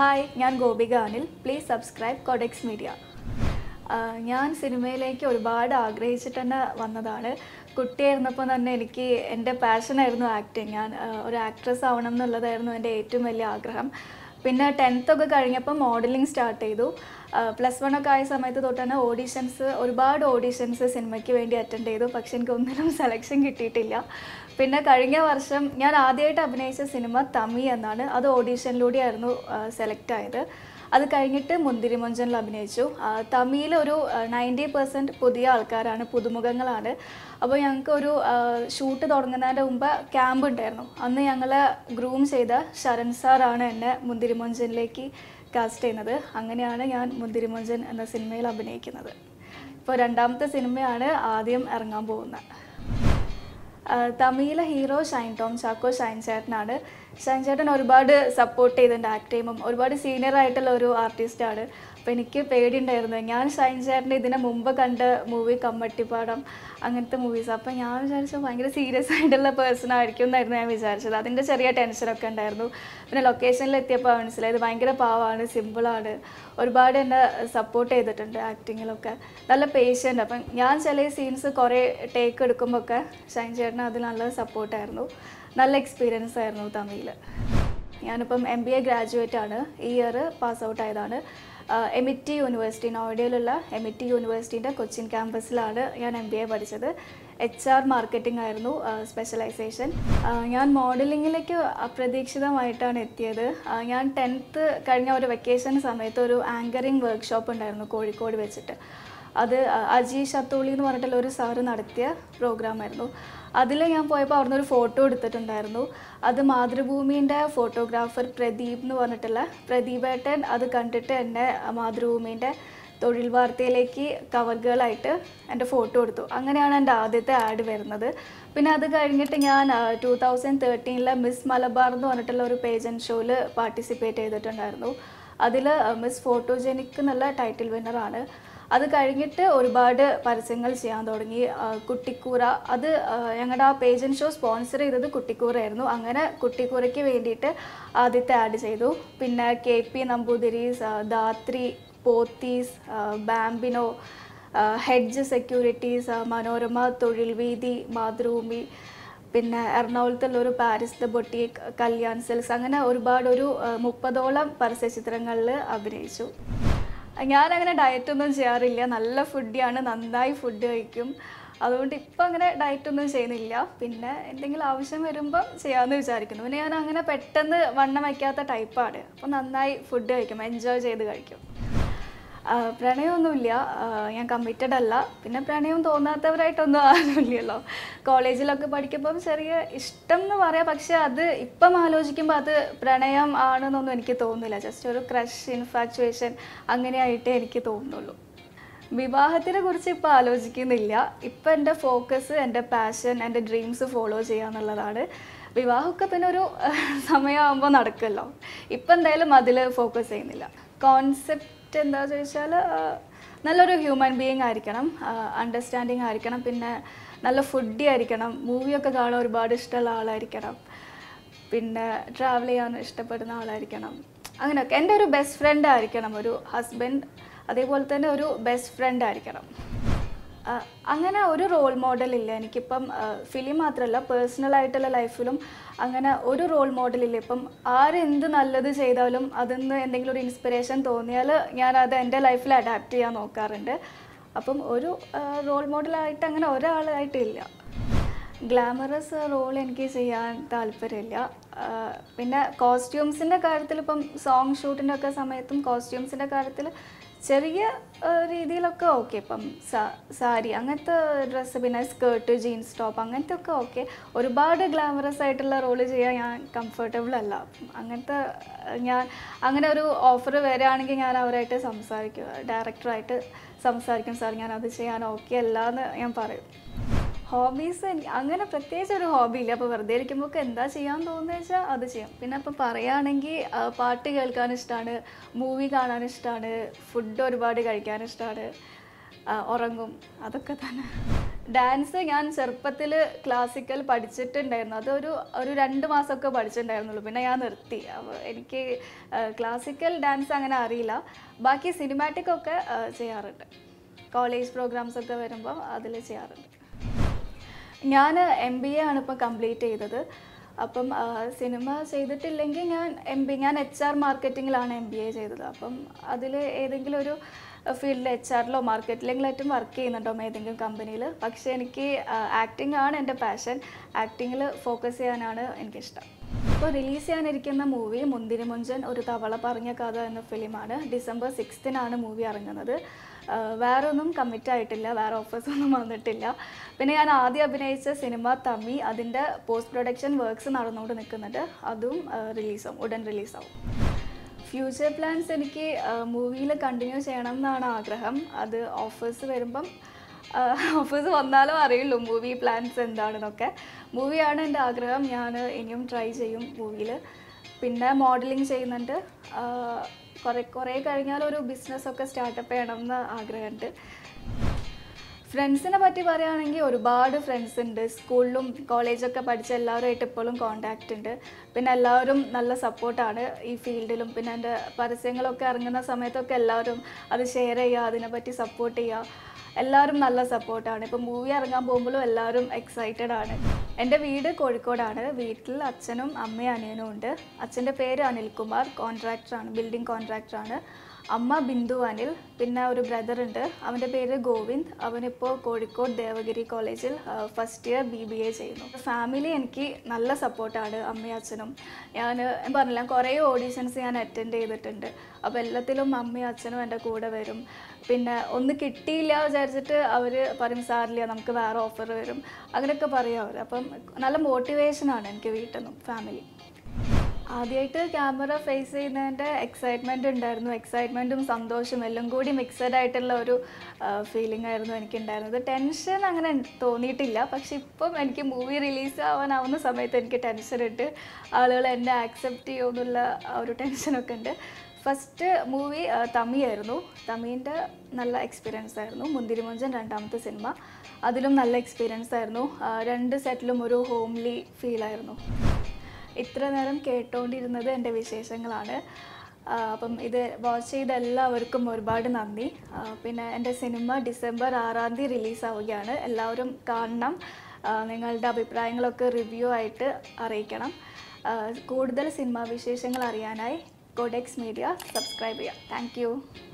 hi ഞാൻ Gopika Anil please subscribe codex media ഞാൻ സിനിമയിലേക്ക് ഒരുപാട് ആഗ്രഹിച്ചിട്ട് തന്നെ വന്നതാണ് കുട്ടിയായിരുന്നപ്പോൾ തന്നെ എനിക്ക് എൻ്റെ പാഷനായിരുന്നു ആക്ടിങ് ഞാൻ ഒരു ആക്ട്രസ് ആവണം എന്നുള്ളതായിരുന്നു എൻ്റെ ഏറ്റവും വലിയ ആഗ്രഹം പിന്നെ ടെൻത്ത് ഒക്കെ കഴിഞ്ഞപ്പോൾ മോഡലിംഗ് സ്റ്റാർട്ട് ചെയ്തു പ്ലസ് വൺ ഒക്കെ ആയ സമയത്ത് തൊട്ടാണ് ഓഡീഷൻസ് ഒരുപാട് ഓഡീഷൻസ് സിനിമയ്ക്ക് വേണ്ടി അറ്റൻഡ് ചെയ്തു പക്ഷെ എനിക്ക് ഒന്നിനും സെലക്ഷൻ കിട്ടിയിട്ടില്ല പിന്നെ കഴിഞ്ഞ വർഷം ഞാൻ ആദ്യമായിട്ട് അഭിനയിച്ച സിനിമ തമി എന്നാണ് അത് ഓഡീഷനിലൂടെയായിരുന്നു സെലക്ട് ആയത് അത് കഴിഞ്ഞിട്ട് മുഞ്ചനിൽ അഭിനയിച്ചു തമിഴിൽ ഒരു നയൻറ്റി പെർസെൻറ്റ് പുതിയ ആൾക്കാരാണ് പുതുമുഖങ്ങളാണ് അപ്പോൾ ഞങ്ങൾക്ക് ഒരു ഷൂട്ട് തുടങ്ങുന്നതിൻ്റെ മുമ്പ് ക്യാമ്പ് ഉണ്ടായിരുന്നു അന്ന് ഞങ്ങളെ ഗ്രൂം ചെയ്ത ശരൺ സാറാണ് എന്നെ മുഞ്ചനിലേക്ക് കാസ്റ്റ് ചെയ്യുന്നത് അങ്ങനെയാണ് ഞാൻ മുഞ്ചൻ എന്ന സിനിമയിൽ അഭിനയിക്കുന്നത് ഇപ്പോൾ രണ്ടാമത്തെ സിനിമയാണ് ആദ്യം ഇറങ്ങാൻ പോകുന്നത് തമിഴിലെ ഹീറോ ഷൈൻ ടോം ചാക്കോ ഷൈൻ ചേട്ടനാണ് ഷൈൻ ചേട്ടൻ ഒരുപാട് സപ്പോർട്ട് ചെയ്തിട്ടുണ്ട് ആക്ട് ചെയ്യുമ്പം ഒരുപാട് സീനിയർ ആയിട്ടുള്ള ഒരു ആർട്ടിസ്റ്റാണ് അപ്പോൾ എനിക്ക് പേടിയുണ്ടായിരുന്നു ഞാൻ ഷൈൻ ചേട്ടൻ്റെ ഇതിന് മുമ്പ് കണ്ട മൂവി കമ്മട്ടിപ്പാടം അങ്ങനത്തെ മൂവീസ് അപ്പോൾ ഞാൻ വിചാരിച്ചത് ഭയങ്കര സീരിയസ് ആയിട്ടുള്ള പേഴ്സൺ ആയിരിക്കും എന്നായിരുന്നു ഞാൻ വിചാരിച്ചത് അതിൻ്റെ ചെറിയ ടെൻഷനൊക്കെ ഉണ്ടായിരുന്നു പിന്നെ ലൊക്കേഷനിൽ എത്തിയപ്പോൾ മനസ്സിലായത് ഭയങ്കര പാവമാണ് സിമ്പിളാണ് ഒരുപാട് എന്നെ സപ്പോർട്ട് ചെയ്തിട്ടുണ്ട് ആക്ടിങ്ങിലൊക്കെ നല്ല പേഷ്യൻ്റ് അപ്പം ഞാൻ ചില സീൻസ് കുറേ ടേക്ക് എടുക്കുമ്പോൾ ഒക്കെ ഷൈൻ ചേട്ടന് അത് നല്ല സപ്പോർട്ടായിരുന്നു നല്ല എക്സ്പീരിയൻസ് ആയിരുന്നു തമിഴിൽ ഞാനിപ്പം എം ബി എ ഗ്രാജുവേറ്റ് ആണ് ഈ ഇയർ പാസ് ഔട്ട് ആയതാണ് എമിറ്റി യൂണിവേഴ്സിറ്റി നോയിഡയിലുള്ള എമിറ്റി യൂണിവേഴ്സിറ്റിൻ്റെ കൊച്ചിൻ ക്യാമ്പസിലാണ് ഞാൻ എം ബി എ പഠിച്ചത് എച്ച് ആർ മാർക്കറ്റിംഗ് ആയിരുന്നു സ്പെഷ്യലൈസേഷൻ ഞാൻ മോഡലിങ്ങിലേക്ക് അപ്രതീക്ഷിതമായിട്ടാണ് എത്തിയത് ഞാൻ ടെൻത്ത് കഴിഞ്ഞ ഒരു വെക്കേഷൻ സമയത്ത് ഒരു ആങ്കറിങ് വർക്ക്ഷോപ്പ് ഉണ്ടായിരുന്നു കോഴിക്കോട് വെച്ചിട്ട് അത് അജീഷ് അത്തോളി എന്ന് പറഞ്ഞിട്ടുള്ള ഒരു സാറ് നടത്തിയ പ്രോഗ്രാമായിരുന്നു അതിൽ ഞാൻ പോയപ്പോൾ അവിടുന്ന് ഒരു ഫോട്ടോ എടുത്തിട്ടുണ്ടായിരുന്നു അത് മാതൃഭൂമിൻ്റെ ഫോട്ടോഗ്രാഫർ പ്രദീപ് എന്ന് പറഞ്ഞിട്ടുള്ള പ്രദീപേട്ടൻ അത് കണ്ടിട്ട് എന്നെ മാതൃഭൂമിൻ്റെ തൊഴിൽ വാർത്തയിലേക്ക് കവർ ഗേളായിട്ട് എൻ്റെ ഫോട്ടോ എടുത്തു അങ്ങനെയാണ് എൻ്റെ ആദ്യത്തെ ആഡ് വരുന്നത് പിന്നെ അത് കഴിഞ്ഞിട്ട് ഞാൻ ടു തൗസൻഡ് തേർട്ടീനിലെ മിസ് മലബാർ എന്ന് പറഞ്ഞിട്ടുള്ള ഒരു പേജൻ ഷോയിൽ പാർട്ടിസിപ്പേറ്റ് ചെയ്തിട്ടുണ്ടായിരുന്നു അതിൽ മിസ് ഫോട്ടോജെനിക് എന്നുള്ള ടൈറ്റിൽ വിന്നറാണ് അത് കഴിഞ്ഞിട്ട് ഒരുപാട് പരസ്യങ്ങൾ ചെയ്യാൻ തുടങ്ങി കുട്ടിക്കൂറ അത് ഞങ്ങളുടെ ആ പേജ് ഷോ സ്പോൺസർ ചെയ്തത് കുട്ടിക്കൂറയായിരുന്നു അങ്ങനെ കുട്ടിക്കൂറയ്ക്ക് വേണ്ടിയിട്ട് ആദ്യത്തെ ആഡ് ചെയ്തു പിന്നെ K P Namboothiris Dhathri Pothys Bambino hedge securities Manorama Thozhil Veedhi Mathrubhumi പിന്നെ എറണാകുളത്തുള്ള ഒരു പാരിസ് ദ ബൊട്ടീക്ക് കല്യാൺ സെൽസ് അങ്ങനെ ഒരുപാട് ഒരു മുപ്പതോളം പരസ്യ ചിത്രങ്ങളിൽ അഭിനയിച്ചു ഞാനങ്ങനെ ഡയറ്റൊന്നും ചെയ്യാറില്ല നല്ല ഫുഡിയാണ് നന്നായി ഫുഡ് കഴിക്കും അതുകൊണ്ട് ഇപ്പം അങ്ങനെ ഡയറ്റൊന്നും ചെയ്യുന്നില്ല പിന്നെ എന്തെങ്കിലും ആവശ്യം വരുമ്പം ചെയ്യാമെന്ന് വിചാരിക്കുന്നു പിന്നെ ഞാൻ അങ്ങനെ പെട്ടെന്ന് വണ്ണം വയ്ക്കാത്ത ടൈപ്പാണ് അപ്പം നന്നായി ഫുഡ് കഴിക്കും എൻജോയ് ചെയ്ത് കഴിക്കും പ്രണയമൊന്നുമില്ല ഞാൻ കമ്മിറ്റഡ് അല്ല പിന്നെ പ്രണയം തോന്നാത്തവരായിട്ടൊന്നും ആരുമില്ലല്ലോ കോളേജിലൊക്കെ പഠിക്കുമ്പം ചെറിയ ഇഷ്ടം എന്ന് പറയാം പക്ഷെ അത് ഇപ്പം ആലോചിക്കുമ്പോൾ അത് പ്രണയം ആണെന്നൊന്നും എനിക്ക് തോന്നുന്നില്ല ജസ്റ്റ് ഒരു ക്രഷ് ഇൻഫാക്ച്വേഷൻ അങ്ങനെയായിട്ടേ എനിക്ക് തോന്നുന്നുള്ളൂ വിവാഹത്തിനെ കുറിച്ച് ഇപ്പോൾ ആലോചിക്കുന്നില്ല ഇപ്പം എൻ്റെ ഫോക്കസ് എൻ്റെ പാഷൻ എൻ്റെ ഡ്രീംസ് ഫോളോ ചെയ്യാന്നുള്ളതാണ് വിവാഹമൊക്കെ പിന്നെ ഒരു സമയമാകുമ്പോൾ നടക്കുമല്ലോ ഇപ്പം എന്തായാലും അതിൽ ഫോക്കസ് ചെയ്യുന്നില്ല കോൺസെപ്റ്റ് ബെസ്റ്റ് എന്താ ചോദിച്ചാൽ നല്ലൊരു ഹ്യൂമൻ ബീയിങ് ആയിരിക്കണം അണ്ടർസ്റ്റാൻഡിങ് ആയിരിക്കണം പിന്നെ നല്ല ഫുഡി ആയിരിക്കണം മൂവിയൊക്കെ കാണാൻ ഒരുപാട് ഇഷ്ടമുള്ള ആളായിരിക്കണം പിന്നെ ട്രാവൽ ചെയ്യാൻ ഇഷ്ടപ്പെടുന്ന ആളായിരിക്കണം അങ്ങനെയൊക്കെ എൻ്റെ ഒരു ബെസ്റ്റ് ഫ്രണ്ട് ആയിരിക്കണം ഒരു ഹസ്ബൻഡ് അതേപോലെ തന്നെ ഒരു ബെസ്റ്റ് ഫ്രണ്ട് ആയിരിക്കണം അങ്ങനെ ഒരു റോൾ മോഡൽ ഇല്ല എനിക്കിപ്പം ഫിലിം മാത്രമല്ല പേഴ്സണൽ ആയിട്ടുള്ള ലൈഫിലും അങ്ങനെ ഒരു റോൾ മോഡൽ ഇല്ല ഇപ്പം ആരെന്ത് നല്ലത് ചെയ്താലും അതിൽ നിന്ന് എന്തെങ്കിലും ഒരു ഇൻസ്പിറേഷൻ തോന്നിയാൽ ഞാൻ അത് എൻ്റെ ലൈഫിൽ അഡാപ്റ്റ് ചെയ്യാൻ നോക്കാറുണ്ട് അപ്പം ഒരു റോൾ മോഡലായിട്ട് അങ്ങനെ ഒരാളായിട്ടില്ല ഗ്ലാമറസ് റോൾ എനിക്ക് ചെയ്യാൻ താല്പര്യമില്ല പിന്നെ കോസ്റ്റ്യൂംസിൻ്റെ കാര്യത്തിൽ ഇപ്പം സോങ് ഷൂട്ടിൻ്റെ ഒക്കെ സമയത്തും കോസ്റ്റ്യൂംസിൻ്റെ കാര്യത്തിൽ ചെറിയ രീതിയിലൊക്കെ ഓക്കെ ഇപ്പം സാരി അങ്ങനത്തെ ഡ്രസ്സ് പിന്നെ സ്കേർട്ട് ജീൻസ് ടോപ്പ് അങ്ങനത്തെ ഒക്കെ ഓക്കെ ഒരുപാട് ഗ്ലാമറസ് ആയിട്ടുള്ള റോള് ചെയ്യാൻ ഞാൻ കംഫർട്ടബിൾ അല്ല അങ്ങനത്തെ ഞാൻ അങ്ങനെ ഒരു ഓഫർ വരികയാണെങ്കിൽ ഞാൻ അവരായിട്ട് സംസാരിക്കും ഡയറക്ടറായിട്ട് സംസാരിക്കും സാർ ഞാൻ അത് ചെയ്യാൻ ഓക്കെ അല്ല എന്ന് ഞാൻ പറയും ഹോബീസ് അങ്ങനെ പ്രത്യേകിച്ച് ഒരു ഹോബി ഇല്ല അപ്പോൾ വെറുതെ ഇരിക്കുമ്പോൾ എന്താ ചെയ്യാൻ തോന്നുന്നത് വെച്ചാൽ അത് ചെയ്യാം പിന്നെ അപ്പോൾ പറയുകയാണെങ്കിൽ പാട്ട് കേൾക്കാൻ ഇഷ്ടമാണ് മൂവി കാണാൻ ഇഷ്ടമാണ് ഫുഡ് ഒരുപാട് കഴിക്കാൻ ഇഷ്ടമാണ് ഉറങ്ങും അതൊക്കെ തന്നെ ഡാൻസ് ഞാൻ ചെറുപ്പത്തിൽ ക്ലാസിക്കൽ പഠിച്ചിട്ടുണ്ടായിരുന്നു അതൊരു ഒരു രണ്ട് മാസമൊക്കെ പഠിച്ചിട്ടുണ്ടായിരുന്നുള്ളൂ പിന്നെ ഞാൻ നിർത്തി അപ്പോൾ എനിക്ക് ക്ലാസിക്കൽ ഡാൻസ് അങ്ങനെ അറിയില്ല ബാക്കി സിനിമാറ്റിക്കൊക്കെ ചെയ്യാറുണ്ട് കോളേജ് പ്രോഗ്രാംസ് ഒക്കെ വരുമ്പോൾ അതിൽ ചെയ്യാറുണ്ട് ഞാൻ എം ബി എ ആണ് ഇപ്പം കംപ്ലീറ്റ് ചെയ്തത് അപ്പം സിനിമ ചെയ്തിട്ടില്ലെങ്കിൽ ഞാൻ എം ബി ഞാൻ എച്ച് ആർ മാർക്കറ്റിങ്ങിലാണ് എം ബി എ ചെയ്തത് അപ്പം അതിൽ ഏതെങ്കിലും ഒരു ഫീൽഡിൽ എച്ച് ആറിലോ ഏറ്റവും വർക്ക് ചെയ്യുന്നുണ്ടോ ഏതെങ്കിലും കമ്പനിയിൽ പക്ഷേ എനിക്ക് ആക്ടിംഗ് ആണ് എൻ്റെ പാഷൻ ആക്ടിങ്ങിൽ ഫോക്കസ് ചെയ്യാനാണ് എനിക്കിഷ്ടം ഇപ്പോൾ റിലീസ് ചെയ്യാനിരിക്കുന്ന മൂവി മുന്തിരിമുഞ്ചൻ ഒരു തവള പറഞ്ഞ കഥ എന്ന ഫിലിമാണ് ഡിസംബർ സിക്സ്തിനാണ് മൂവി ഇറങ്ങുന്നത് വേറെ ഒന്നും കമ്മിറ്റ് ആയിട്ടില്ല വേറെ ഓഫേഴ്സൊന്നും വന്നിട്ടില്ല പിന്നെ ഞാൻ ആദ്യം അഭിനയിച്ച സിനിമ തമ്മി അതിൻ്റെ പോസ്റ്റ് പ്രൊഡക്ഷൻ വർക്ക്സ് നടന്നുകൊണ്ട് നിൽക്കുന്നുണ്ട് അതും റിലീസാവും ഉടൻ റിലീസാവും ഫ്യൂച്ചർ പ്ലാൻസ് എനിക്ക് മൂവിയിൽ കണ്ടിന്യൂ ചെയ്യണം എന്നാണ് ആഗ്രഹം അത് ഓഫേഴ്സ് വരുമ്പം ഓഫീസ് വന്നാലും അറിയുള്ളൂ മൂവി പ്ലാൻസ് എന്താണെന്നൊക്കെ മൂവിയാണ് എൻ്റെ ആഗ്രഹം ഞാൻ ഇനിയും ട്രൈ ചെയ്യും മൂവിയിൽ പിന്നെ മോഡലിംഗ് ചെയ്യുന്നുണ്ട് കുറേ കുറേ കഴിഞ്ഞാൽ ഒരു ബിസിനസ്സൊക്കെ സ്റ്റാർട്ടപ്പ് ചെയ്യണം എന്ന് ആഗ്രഹമുണ്ട് ഫ്രണ്ട്സിനെ പറ്റി പറയുകയാണെങ്കിൽ ഒരുപാട് ഫ്രണ്ട്സ് ഉണ്ട് സ്കൂളിലും കോളേജൊക്കെ പഠിച്ച എല്ലാവരുമായിട്ട് ഇപ്പോഴും കോണ്ടാക്റ്റ് ഉണ്ട് പിന്നെ എല്ലാവരും നല്ല സപ്പോർട്ടാണ് ഈ ഫീൽഡിലും പിന്നെ എൻ്റെ പരസ്യങ്ങളൊക്കെ ഇറങ്ങുന്ന സമയത്തൊക്കെ എല്ലാവരും അത് ഷെയർ ചെയ്യുക അതിനെപ്പറ്റി സപ്പോർട്ട് ചെയ്യുക എല്ലാവരും നല്ല സപ്പോർട്ടാണ് ഇപ്പം മൂവി ഇറങ്ങാൻ പോകുമ്പോഴും എല്ലാവരും എക്സൈറ്റഡ് ആണ് എൻ്റെ വീട് കോഴിക്കോടാണ് വീട്ടിൽ അച്ഛനും അമ്മയും അനിയനും ഉണ്ട് അച്ഛൻ്റെ പേര് അനിൽകുമാർ കോൺട്രാക്ടറാണ് ബിൽഡിംഗ് കോൺട്രാക്ടറാണ് അമ്മ ബിന്ദു അനിൽ പിന്നെ ഒരു ബ്രദർ ഉണ്ട് അവൻ്റെ പേര് ഗോവിന്ദ് അവനിപ്പോൾ കോഴിക്കോട് ദേവഗിരി കോളേജിൽ first year B B A ചെയ്യുന്നു ഫാമിലി എനിക്ക് നല്ല സപ്പോർട്ടാണ് അമ്മയും അച്ഛനും ഞാൻ പറഞ്ഞില്ല കുറേ ഓഡീഷൻസ് ഞാൻ അറ്റൻഡ് ചെയ്തിട്ടുണ്ട് അപ്പോൾ എല്ലാത്തിലും അമ്മയും അച്ഛനും എൻ്റെ കൂടെ വരും പിന്നെ ഒന്ന് കിട്ടിയില്ല വിചാരിച്ചിട്ട് അവർ പറയും സാറില്ല നമുക്ക് വേറെ ഓഫർ വരും അങ്ങനെയൊക്കെ പറയും അവർ അപ്പം നല്ല മോട്ടിവേഷനാണ് എനിക്ക് വീട്ടിൽ നിന്നും ഫാമിലി ആദ്യമായിട്ട് ക്യാമറ ഫേസ് ചെയ്യുന്നതിൻ്റെ എക്സൈറ്റ്മെൻ്റ് ഉണ്ടായിരുന്നു എക്സൈറ്റ്മെൻറ്റും സന്തോഷം എല്ലാം കൂടി മിക്സഡ് ആയിട്ടുള്ള ഒരു ഫീലിംഗ് ആയിരുന്നു എനിക്കുണ്ടായിരുന്നത് ടെൻഷൻ അങ്ങനെ തോന്നിയിട്ടില്ല പക്ഷെ ഇപ്പം എനിക്ക് മൂവി റിലീസ് ആവാനാവുന്ന സമയത്ത് എനിക്ക് ടെൻഷൻ ഉണ്ട് ആളുകൾ എന്നെ ആക്സെപ്റ്റ് ചെയ്യുമെന്നുള്ള ഒരു ടെൻഷനൊക്കെ ഉണ്ട് ഫസ്റ്റ് മൂവി തമിയായിരുന്നു തമിഴിൻ്റെ നല്ല എക്സ്പീരിയൻസ് ആയിരുന്നു മുന്തിരിമുഞ്ചൻ രണ്ടാമത്തെ സിനിമ അതിലും നല്ല എക്സ്പീരിയൻസ് ആയിരുന്നു രണ്ട് സെറ്റിലും ഒരു ഹോംലി ഫീലായിരുന്നു ഇത്ര നേരം കേട്ടുകൊണ്ടിരുന്നത് എൻ്റെ വിശേഷങ്ങളാണ് അപ്പം ഇത് വാച്ച് ചെയ്ത എല്ലാവർക്കും ഒരുപാട് നന്ദി പിന്നെ എൻ്റെ സിനിമ ഡിസംബർ ആറാം തീയതി റിലീസാവുകയാണ് എല്ലാവരും കാണണം നിങ്ങളുടെ അഭിപ്രായങ്ങളൊക്കെ റിവ്യൂ ആയിട്ട് അറിയിക്കണം കൂടുതൽ സിനിമാ വിശേഷങ്ങൾ അറിയാനായി കോഡെക്സ് മീഡിയ സബ്സ്ക്രൈബ് ചെയ്യാം താങ്ക്